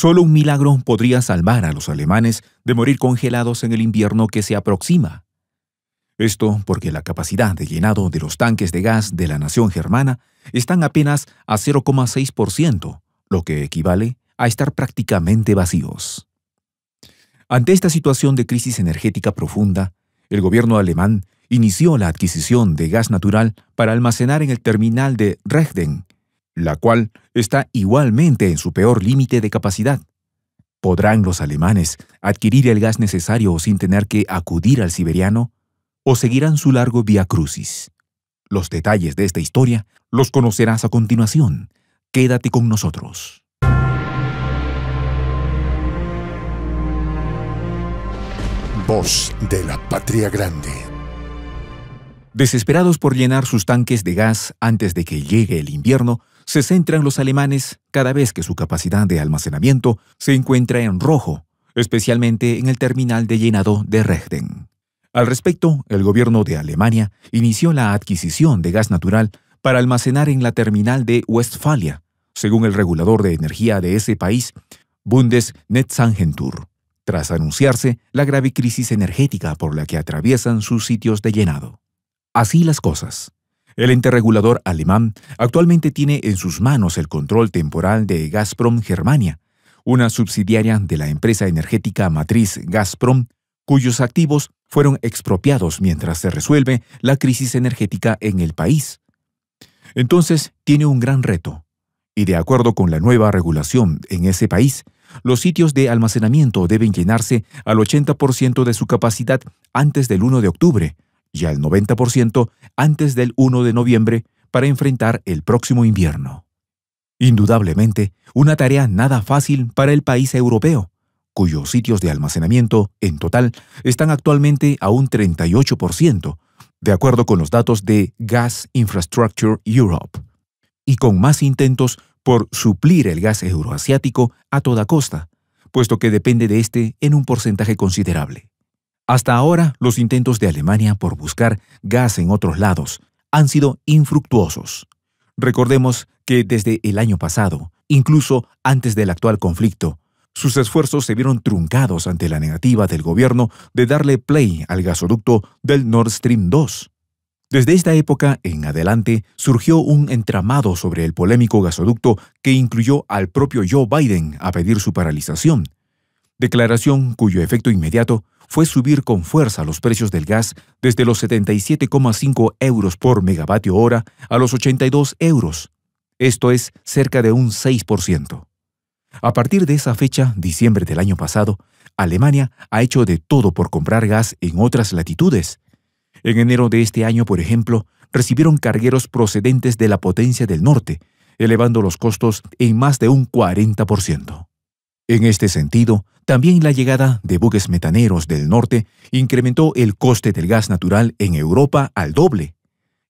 Solo un milagro podría salvar a los alemanes de morir congelados en el invierno que se aproxima. Esto porque la capacidad de llenado de los tanques de gas de la nación germana están apenas a 0,6%, lo que equivale a estar prácticamente vacíos. Ante esta situación de crisis energética profunda, el gobierno alemán inició la adquisición de gas natural para almacenar en el terminal de Regden, la cual está igualmente en su peor límite de capacidad. ¿Podrán los alemanes adquirir el gas necesario sin tener que acudir al siberiano? ¿O seguirán su largo vía crucis? Los detalles de esta historia los conocerás a continuación. Quédate con nosotros. Voz de la Patria Grande. Desesperados por llenar sus tanques de gas antes de que llegue el invierno, se centran los alemanes cada vez que su capacidad de almacenamiento se encuentra en rojo, especialmente en el terminal de llenado de Regden. Al respecto, el gobierno de Alemania inició la adquisición de gas natural para almacenar en la terminal de Westfalia, según el regulador de energía de ese país, Bundesnetzagentur, tras anunciarse la grave crisis energética por la que atraviesan sus sitios de llenado. Así las cosas. El ente regulador alemán actualmente tiene en sus manos el control temporal de Gazprom Germania, una subsidiaria de la empresa energética matriz Gazprom, cuyos activos fueron expropiados mientras se resuelve la crisis energética en el país. Entonces, tiene un gran reto. Y de acuerdo con la nueva regulación en ese país, los sitios de almacenamiento deben llenarse al 80% de su capacidad antes del 1 de octubre, y al 90% antes del 1 de noviembre para enfrentar el próximo invierno. Indudablemente, una tarea nada fácil para el país europeo, cuyos sitios de almacenamiento, en total, están actualmente a un 38%, de acuerdo con los datos de Gas Infrastructure Europe, y con más intentos por suplir el gas euroasiático a toda costa, puesto que depende de este en un porcentaje considerable. Hasta ahora, los intentos de Alemania por buscar gas en otros lados han sido infructuosos. Recordemos que desde el año pasado, incluso antes del actual conflicto, sus esfuerzos se vieron truncados ante la negativa del gobierno de darle play al gasoducto del Nord Stream 2. Desde esta época en adelante surgió un entramado sobre el polémico gasoducto que incluyó al propio Joe Biden a pedir su paralización, declaración cuyo efecto inmediato fue subir con fuerza los precios del gas desde los 77,5 euros por megavatio hora a los 82 euros, esto es cerca de un 6%. A partir de esa fecha, diciembre del año pasado, Alemania ha hecho de todo por comprar gas en otras latitudes. En enero de este año, por ejemplo, recibieron cargueros procedentes de la potencia del norte, elevando los costos en más de un 40%. En este sentido, también la llegada de buques metaneros del norte incrementó el coste del gas natural en Europa al doble.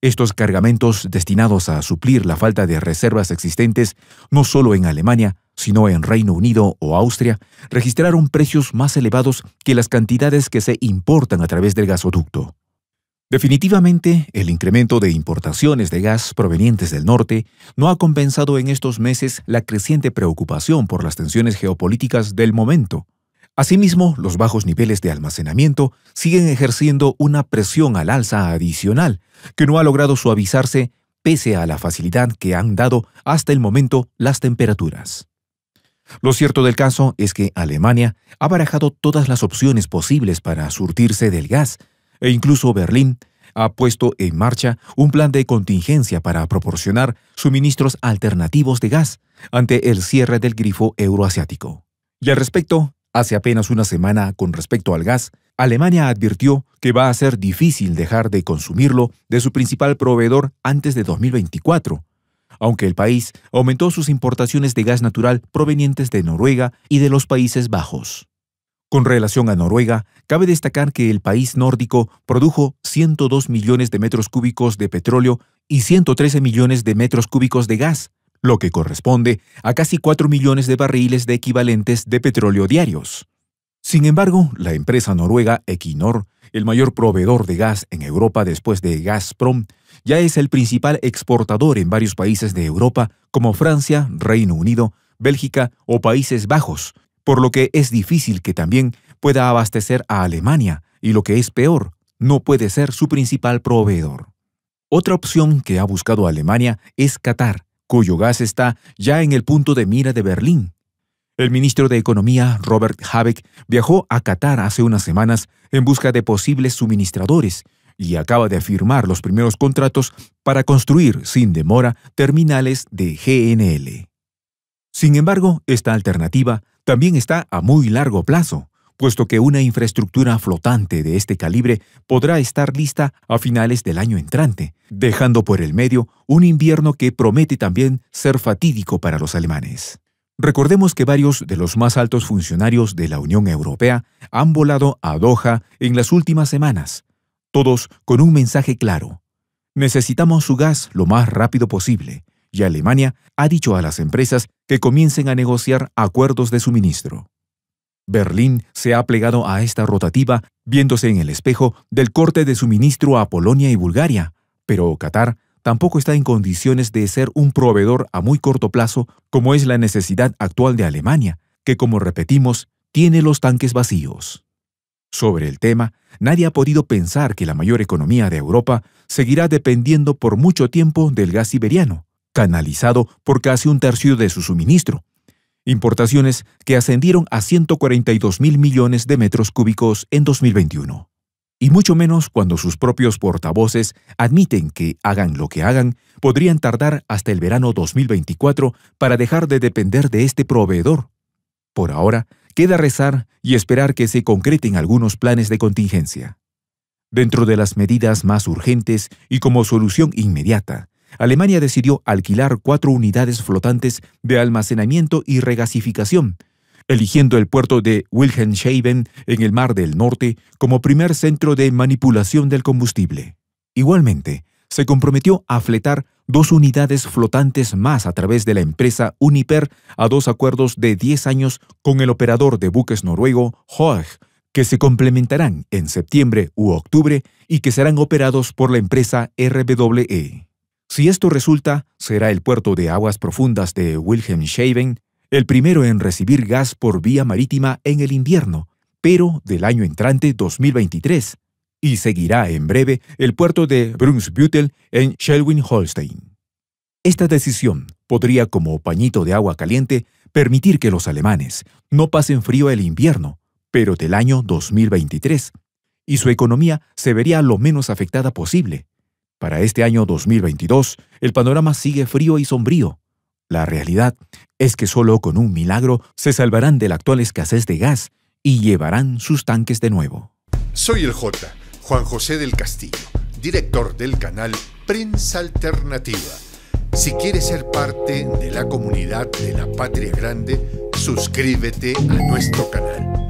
Estos cargamentos destinados a suplir la falta de reservas existentes no solo en Alemania, sino en Reino Unido o Austria, registraron precios más elevados que las cantidades que se importan a través del gasoducto. Definitivamente, el incremento de importaciones de gas provenientes del norte no ha compensado en estos meses la creciente preocupación por las tensiones geopolíticas del momento. Asimismo, los bajos niveles de almacenamiento siguen ejerciendo una presión al alza adicional, que no ha logrado suavizarse pese a la facilidad que han dado hasta el momento las temperaturas. Lo cierto del caso es que Alemania ha barajado todas las opciones posibles para surtirse del gas e incluso Berlín ha puesto en marcha un plan de contingencia para proporcionar suministros alternativos de gas ante el cierre del grifo euroasiático. Y al respecto, hace apenas una semana con respecto al gas, Alemania advirtió que va a ser difícil dejar de consumirlo de su principal proveedor antes de 2024, aunque el país aumentó sus importaciones de gas natural provenientes de Noruega y de los Países Bajos. Con relación a Noruega, cabe destacar que el país nórdico produjo 102 millones de metros cúbicos de petróleo y 113 millones de metros cúbicos de gas, lo que corresponde a casi 4 millones de barriles de equivalentes de petróleo diarios. Sin embargo, la empresa noruega Equinor, el mayor proveedor de gas en Europa después de Gazprom, ya es el principal exportador en varios países de Europa como Francia, Reino Unido, Bélgica o Países Bajos, por lo que es difícil que también pueda abastecer a Alemania y lo que es peor, no puede ser su principal proveedor. Otra opción que ha buscado Alemania es Qatar, cuyo gas está ya en el punto de mira de Berlín. El ministro de Economía, Robert Habeck, viajó a Qatar hace unas semanas en busca de posibles suministradores y acaba de firmar los primeros contratos para construir sin demora terminales de GNL. Sin embargo, esta alternativa también está a muy largo plazo, puesto que una infraestructura flotante de este calibre podrá estar lista a finales del año entrante, dejando por el medio un invierno que promete también ser fatídico para los alemanes. Recordemos que varios de los más altos funcionarios de la Unión Europea han volado a Doha en las últimas semanas, todos con un mensaje claro. Necesitamos su gas lo más rápido posible y Alemania ha dicho a las empresas que comiencen a negociar acuerdos de suministro. Berlín se ha plegado a esta rotativa viéndose en el espejo del corte de suministro a Polonia y Bulgaria, pero Qatar tampoco está en condiciones de ser un proveedor a muy corto plazo como es la necesidad actual de Alemania, que como repetimos, tiene los tanques vacíos. Sobre el tema, nadie ha podido pensar que la mayor economía de Europa seguirá dependiendo por mucho tiempo del gas siberiano, canalizado por casi un tercio de su suministro. Importaciones que ascendieron a 142 mil millones de metros cúbicos en 2021. Y mucho menos cuando sus propios portavoces admiten que, hagan lo que hagan, podrían tardar hasta el verano 2024 para dejar de depender de este proveedor. Por ahora, queda rezar y esperar que se concreten algunos planes de contingencia. Dentro de las medidas más urgentes y como solución inmediata, Alemania decidió alquilar cuatro unidades flotantes de almacenamiento y regasificación, eligiendo el puerto de Wilhelmshaven en el Mar del Norte como primer centro de manipulación del combustible. Igualmente, se comprometió a fletar dos unidades flotantes más a través de la empresa Uniper a dos acuerdos de 10 años con el operador de buques noruego Hoag, que se complementarán en septiembre u octubre y que serán operados por la empresa RWE. Si esto resulta, será el puerto de aguas profundas de Wilhelmshaven el primero en recibir gas por vía marítima en el invierno, pero del año entrante 2023, y seguirá en breve el puerto de Brunsbüttel en Schleswig-Holstein. Esta decisión podría, como pañito de agua caliente, permitir que los alemanes no pasen frío el invierno, pero del año 2023, y su economía se vería lo menos afectada posible. Para este año 2022, el panorama sigue frío y sombrío. La realidad es que solo con un milagro se salvarán de la actual escasez de gas y llevarán sus tanques de nuevo. Soy el J, Juan José del Castillo, director del canal Prensa Alternativa. Si quieres ser parte de la comunidad de la Patria Grande, suscríbete a nuestro canal.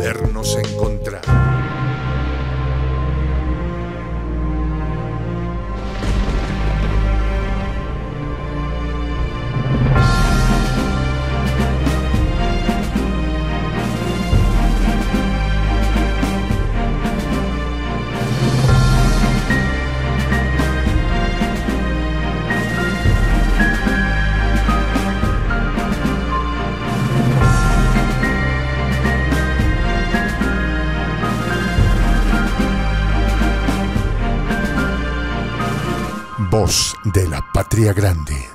vernos encontrar. de la Patria Grande.